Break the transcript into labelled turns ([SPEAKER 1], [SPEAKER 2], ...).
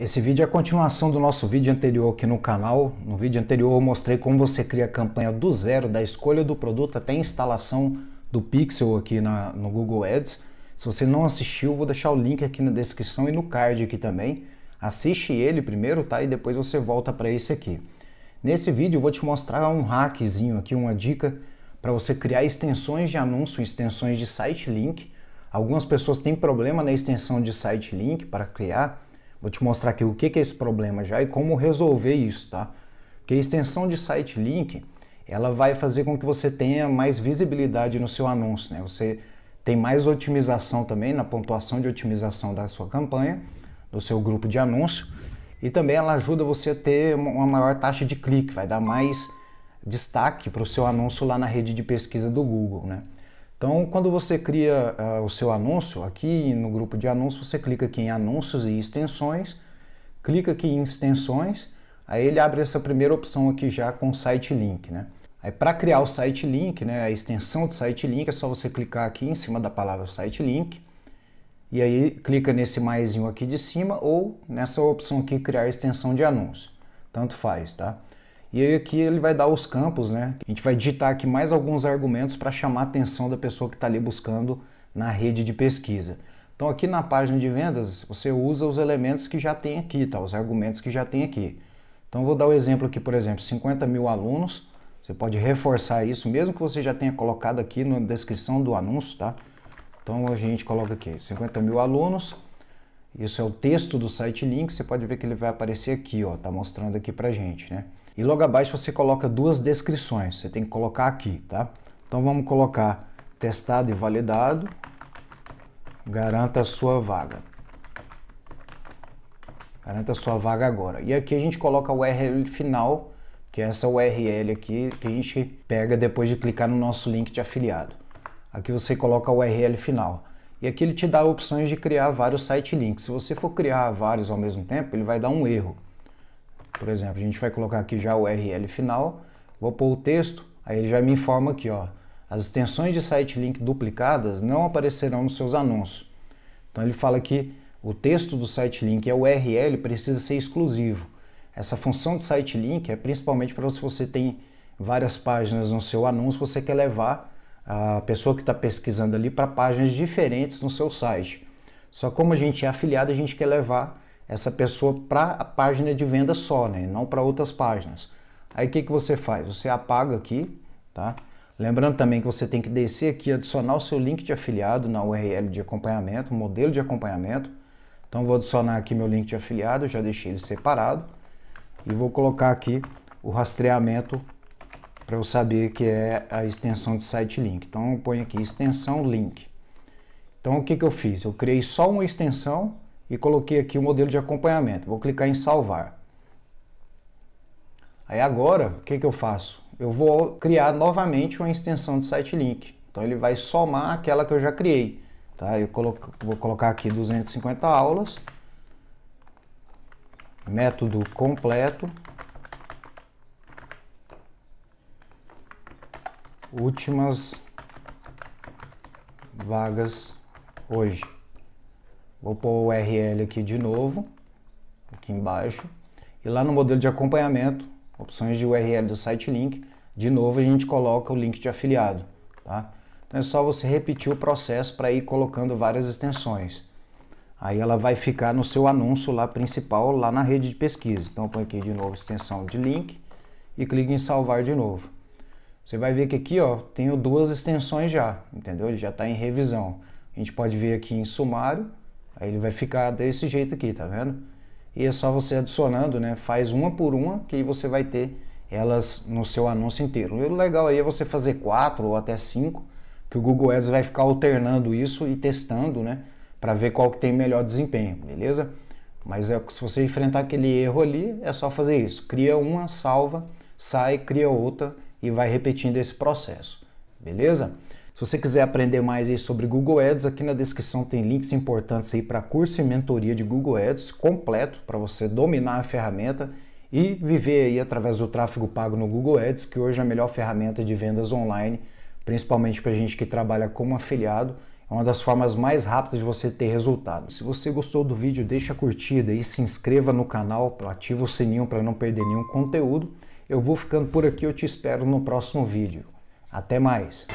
[SPEAKER 1] Esse vídeo é a continuação do nosso vídeo anterior aqui no canal. No vídeo anterior eu mostrei como você cria a campanha do zero, da escolha do produto até a instalação do Pixel aqui na, no Google Ads. Se você não assistiu, vou deixar o link aqui na descrição e no card aqui também. Assiste ele primeiro, tá? E depois você volta para esse aqui. Nesse vídeo eu vou te mostrar um hackzinho aqui, uma dica para você criar extensões de anúncio, extensões de site link. Algumas pessoas têm problema na extensão de site link para criar. Vou te mostrar aqui o que é esse problema já e como resolver isso, tá? Porque a extensão de site link, ela vai fazer com que você tenha mais visibilidade no seu anúncio, né? Você tem mais otimização também na pontuação de otimização da sua campanha, do seu grupo de anúncio, e também ela ajuda você a ter uma maior taxa de clique, vai dar mais destaque para o seu anúncio lá na rede de pesquisa do Google, né? Então, quando você cria uh, o seu anúncio, aqui no grupo de anúncios, você clica aqui em anúncios e extensões, clica aqui em extensões, aí ele abre essa primeira opção aqui já com site link, né? Aí para criar o site link, né, a extensão de site link, é só você clicar aqui em cima da palavra site link, e aí clica nesse maisinho aqui de cima ou nessa opção aqui criar extensão de anúncio. Tanto faz, tá? E aí aqui ele vai dar os campos, né? A gente vai digitar aqui mais alguns argumentos para chamar a atenção da pessoa que está ali buscando na rede de pesquisa. Então aqui na página de vendas, você usa os elementos que já tem aqui, tá? Os argumentos que já tem aqui. Então vou dar o um exemplo aqui, por exemplo, 50 mil alunos. Você pode reforçar isso, mesmo que você já tenha colocado aqui na descrição do anúncio, tá? Então a gente coloca aqui 50 mil alunos. Isso é o texto do site link. Você pode ver que ele vai aparecer aqui, ó. Tá mostrando aqui pra gente, né? e logo abaixo você coloca duas descrições. Você tem que colocar aqui, tá? Então vamos colocar testado e validado. Garanta a sua vaga. Garanta a sua vaga agora. E aqui a gente coloca a URL final, que é essa URL aqui que a gente pega depois de clicar no nosso link de afiliado. Aqui você coloca a URL final. E aqui ele te dá opções de criar vários site links. Se você for criar vários ao mesmo tempo, ele vai dar um erro. Por exemplo, a gente vai colocar aqui já o URL final, vou pôr o texto, aí ele já me informa aqui, ó, as extensões de site link duplicadas não aparecerão nos seus anúncios. Então ele fala que o texto do site link e é a URL precisa ser exclusivo. Essa função de site link é principalmente para se você tem várias páginas no seu anúncio, você quer levar a pessoa que está pesquisando ali para páginas diferentes no seu site. Só como a gente é afiliado, a gente quer levar essa pessoa para a página de venda só, né? não para outras páginas. Aí o que, que você faz? Você apaga aqui, tá? Lembrando também que você tem que descer aqui, adicionar o seu link de afiliado na URL de acompanhamento, modelo de acompanhamento. Então vou adicionar aqui meu link de afiliado, já deixei ele separado. E vou colocar aqui o rastreamento para eu saber que é a extensão de site link. Então eu ponho aqui extensão link. Então o que, que eu fiz? Eu criei só uma extensão e coloquei aqui o modelo de acompanhamento. Vou clicar em salvar. Aí agora, o que, que eu faço? Eu vou criar novamente uma extensão de site link. Então ele vai somar aquela que eu já criei. Tá? Eu coloco, vou colocar aqui 250 aulas. Método completo. Últimas vagas hoje. Vou pôr o URL aqui de novo, aqui embaixo. E lá no modelo de acompanhamento, opções de URL do site link, de novo a gente coloca o link de afiliado. Tá? Então é só você repetir o processo para ir colocando várias extensões. Aí ela vai ficar no seu anúncio lá principal, lá na rede de pesquisa. Então põe aqui de novo extensão de link e clique em salvar de novo. Você vai ver que aqui ó, tenho duas extensões já, entendeu? Ele já está em revisão. A gente pode ver aqui em sumário Aí ele vai ficar desse jeito aqui, tá vendo? E é só você adicionando, né? Faz uma por uma que você vai ter elas no seu anúncio inteiro. E o legal aí é você fazer quatro ou até cinco, que o Google Ads vai ficar alternando isso e testando, né? Para ver qual que tem melhor desempenho, beleza? Mas é, se você enfrentar aquele erro ali, é só fazer isso. Cria uma, salva, sai, cria outra e vai repetindo esse processo, beleza? Se você quiser aprender mais aí sobre Google Ads, aqui na descrição tem links importantes aí para curso e mentoria de Google Ads completo para você dominar a ferramenta e viver aí através do tráfego pago no Google Ads, que hoje é a melhor ferramenta de vendas online, principalmente para gente que trabalha como afiliado. É uma das formas mais rápidas de você ter resultado. Se você gostou do vídeo, deixa a curtida e se inscreva no canal, ativa o sininho para não perder nenhum conteúdo. Eu vou ficando por aqui, eu te espero no próximo vídeo. Até mais!